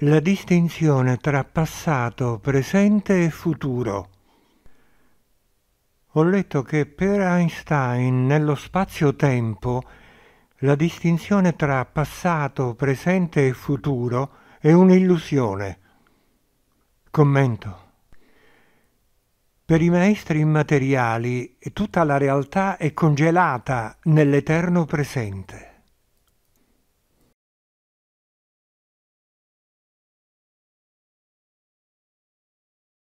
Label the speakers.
Speaker 1: la distinzione tra passato, presente e futuro. Ho letto che per Einstein nello spazio-tempo la distinzione tra passato, presente e futuro è un'illusione. Commento. Per i maestri immateriali tutta la realtà è congelata nell'eterno presente.